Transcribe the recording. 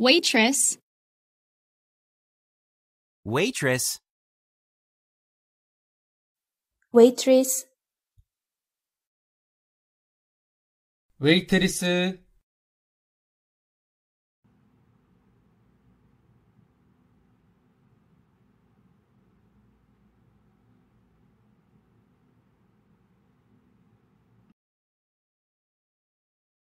waitress, waitress, waitress, waitress.